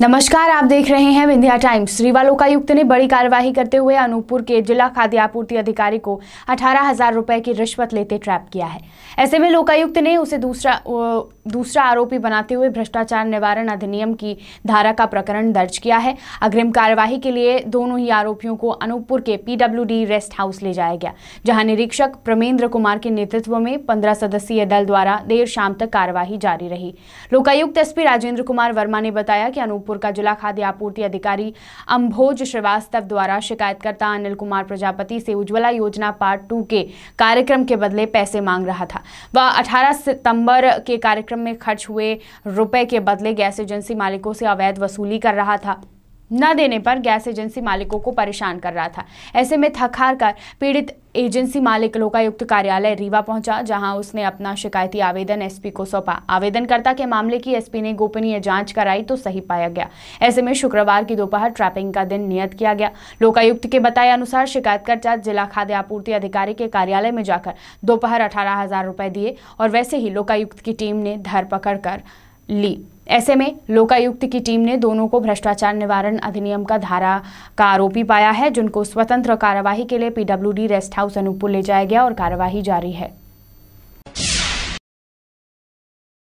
नमस्कार आप देख रहे हैं विंध्या टाइम्स रीवा लोकायुक्त ने बड़ी कार्यवाही करते हुए अनूपपुर के जिला खाद्य आपूर्ति अधिकारी को अठारह हजार रुपए की रिश्वत लेते ट्रैप किया है ऐसे में लोकायुक्त ने उसे दूसरा दूसरा आरोपी बनाते हुए भ्रष्टाचार निवारण अधिनियम की धारा का प्रकरण दर्ज किया है अग्रिम कार्यवाही के लिए दोनों ही आरोपियों को अनूपपुर के पीडब्ल्यू रेस्ट हाउस ले जाया गया जहाँ निरीक्षक प्रमेंद्र कुमार के नेतृत्व में पंद्रह सदस्यीय दल द्वारा देर शाम तक कार्यवाही जारी रही लोकायुक्त एसपी राजेंद्र कुमार वर्मा ने बताया कि अनूप अनूपपुर का जिला खाद्य आपूर्ति अधिकारी अम्भोज श्रीवास्तव द्वारा शिकायतकर्ता अनिल कुमार प्रजापति से उज्ज्वला योजना पार्ट टू के कार्यक्रम के बदले पैसे मांग रहा था वह अठारह सितम्बर के कार्यक्रम में खर्च हुए रुपए के बदले गैस एजेंसी मालिकों से अवैध वसूली कर रहा था न देने पर गैस एजेंसी मालिकों को परेशान कर रहा था ऐसे में थक हार कर पीड़ित एजेंसी मालिक लोकायुक्त कार्यालय रीवा पहुंचा जहां उसने अपना शिकायती आवेदन एसपी को सौंपा आवेदनकर्ता के मामले की एसपी ने गोपनीय जांच कराई तो सही पाया गया ऐसे में शुक्रवार की दोपहर ट्रैपिंग का दिन नियत किया गया लोकायुक्त के बताए अनुसार शिकायतकर्ता जिला खाद्य आपूर्ति अधिकारी के कार्यालय में जाकर दोपहर अठारह हजार दिए और वैसे ही लोकायुक्त की टीम ने धर पकड़ कर ली ऐसे में लोकायुक्त की टीम ने दोनों को भ्रष्टाचार निवारण अधिनियम का धारा का आरोपी पाया है जिनको स्वतंत्र कार्यवाही के लिए पीडब्ल्यूडी रेस्ट हाउस अनूपपुर ले जाया गया और कार्यवाही जारी है